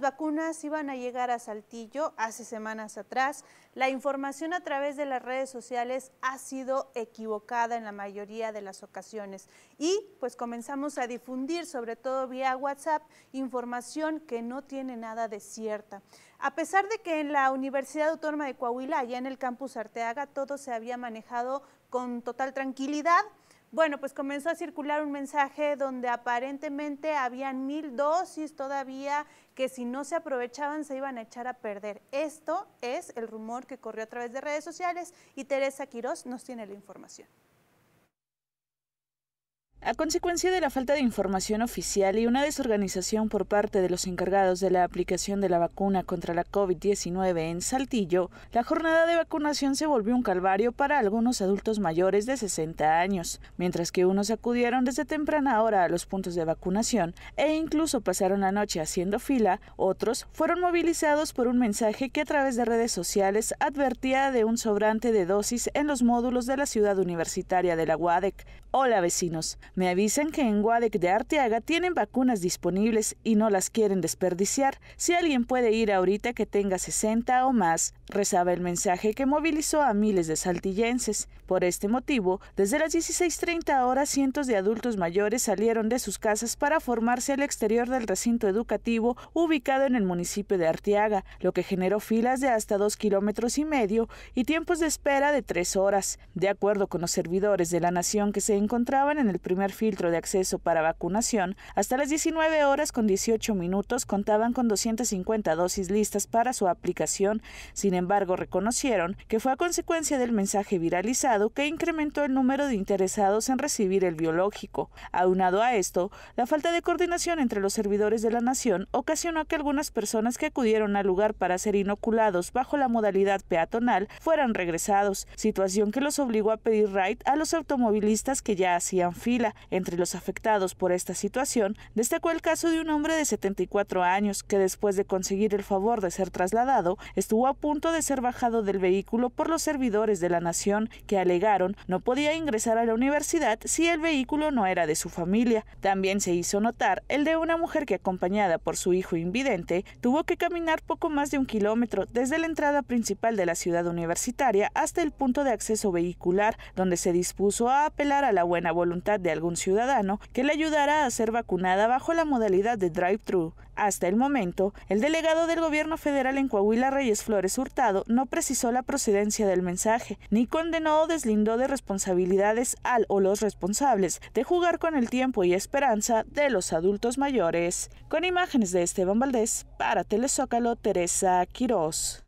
vacunas iban a llegar a Saltillo hace semanas atrás. La información a través de las redes sociales ha sido equivocada en la mayoría de las ocasiones y pues comenzamos a difundir, sobre todo vía WhatsApp, información que no tiene nada de cierta. A pesar de que en la Universidad Autónoma de Coahuila, allá en el campus Arteaga, todo se había manejado con total tranquilidad, bueno, pues comenzó a circular un mensaje donde aparentemente habían mil dosis todavía que si no se aprovechaban se iban a echar a perder. Esto es el rumor que corrió a través de redes sociales y Teresa Quirós nos tiene la información. A consecuencia de la falta de información oficial y una desorganización por parte de los encargados de la aplicación de la vacuna contra la COVID-19 en Saltillo, la jornada de vacunación se volvió un calvario para algunos adultos mayores de 60 años, mientras que unos acudieron desde temprana hora a los puntos de vacunación e incluso pasaron la noche haciendo fila, otros fueron movilizados por un mensaje que a través de redes sociales advertía de un sobrante de dosis en los módulos de la ciudad universitaria de la UADEC. Hola vecinos, me avisan que en Guadec de Arteaga tienen vacunas disponibles y no las quieren desperdiciar. Si alguien puede ir ahorita que tenga 60 o más, rezaba el mensaje que movilizó a miles de saltillenses. Por este motivo, desde las 16.30 horas cientos de adultos mayores salieron de sus casas para formarse al exterior del recinto educativo ubicado en el municipio de Arteaga, lo que generó filas de hasta dos kilómetros y medio y tiempos de espera de tres horas. De acuerdo con los servidores de la nación que se encontraban en el primer filtro de acceso para vacunación, hasta las 19 horas con 18 minutos contaban con 250 dosis listas para su aplicación. Sin embargo, reconocieron que fue a consecuencia del mensaje viralizado que incrementó el número de interesados en recibir el biológico. Aunado a esto, la falta de coordinación entre los servidores de la nación ocasionó que algunas personas que acudieron al lugar para ser inoculados bajo la modalidad peatonal fueran regresados, situación que los obligó a pedir ride a los automovilistas que ya hacían fila. Entre los afectados por esta situación, destacó el caso de un hombre de 74 años que después de conseguir el favor de ser trasladado, estuvo a punto de ser bajado del vehículo por los servidores de la nación que alegaron no podía ingresar a la universidad si el vehículo no era de su familia. También se hizo notar el de una mujer que acompañada por su hijo invidente tuvo que caminar poco más de un kilómetro desde la entrada principal de la ciudad universitaria hasta el punto de acceso vehicular, donde se dispuso a apelar a la buena voluntad de un ciudadano que le ayudara a ser vacunada bajo la modalidad de drive-thru. Hasta el momento, el delegado del gobierno federal en Coahuila, Reyes Flores Hurtado, no precisó la procedencia del mensaje, ni condenó o deslindó de responsabilidades al o los responsables de jugar con el tiempo y esperanza de los adultos mayores. Con imágenes de Esteban Valdés, para Telezócalo, Teresa Quirós.